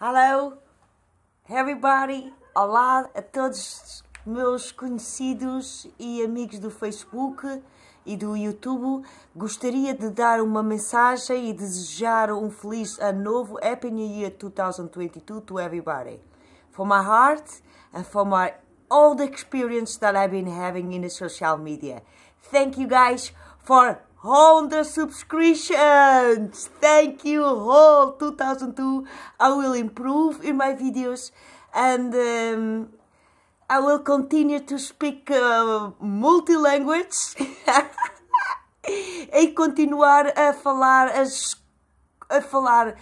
Hello, everybody. Olá a todos meus conhecidos e amigos do Facebook e do YouTube. Gostaria de dar uma mensagem e desejar um feliz ano novo, Happy New Year 2022 to everybody. For my heart and for my all the experience that I've been having in the social media. Thank you guys for 100 subscriptions! Thank you all! 2002, I will improve in my videos and um, I will continue to speak uh, multi-language e continuar a falar, a, a falar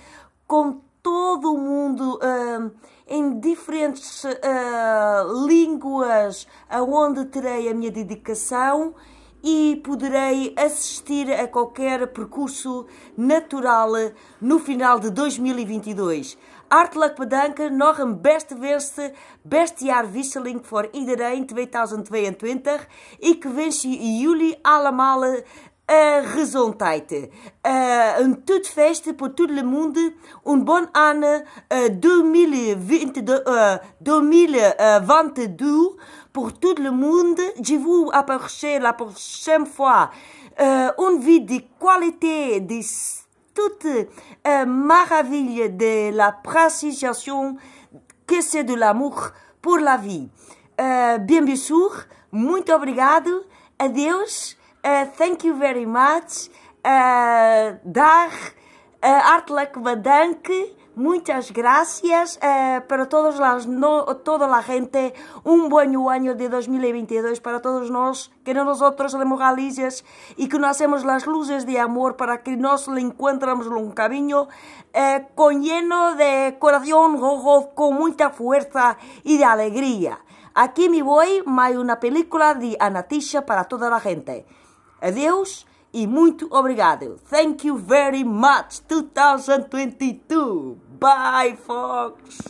com todo o mundo um, em diferentes uh, línguas aonde terei a minha dedicação e poderei assistir a qualquer percurso natural no final de 2022. Hartelijk bedanken, nog een beste wensen, beste jaar wisseling voor iedereen 2022. e que vence jullie allemaal Euh, un toute Euh, pour tout le monde. Un bon euh, 2022 euh, pour tout le monde. Je vous apporter la prochaine fois euh, une vie de qualité, de toute merveille de la précision que c'est de l'amour pour la vie. Euh, bien sûr, muito obrigado, adeus. Eh, thank you very much. Eh, dag. Eh, muchas gracias para todos toda la gente. Un buen año de 2022 para todos nosotros... que nosotros somos galicias y que nos hacemos las luces de amor para que nos le encontramos un camino... con lleno de corazón rojo, con mucha fuerza y de alegría. Aquí me voy, hay una película de Anatisha para toda la gente. Adeus e muito obrigado. Thank you very much 2022. Bye, folks.